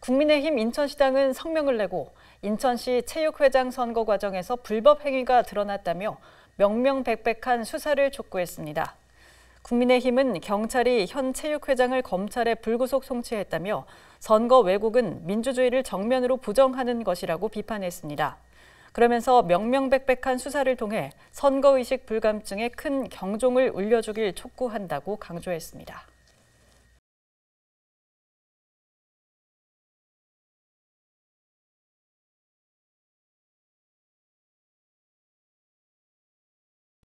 국민의힘 인천시당은 성명을 내고 인천시 체육회장 선거 과정에서 불법 행위가 드러났다며 명명백백한 수사를 촉구했습니다. 국민의힘은 경찰이 현 체육회장을 검찰에 불구속 송치했다며 선거 왜곡은 민주주의를 정면으로 부정하는 것이라고 비판했습니다. 그러면서 명명백백한 수사를 통해 선거의식 불감증에 큰 경종을 울려주길 촉구한다고 강조했습니다.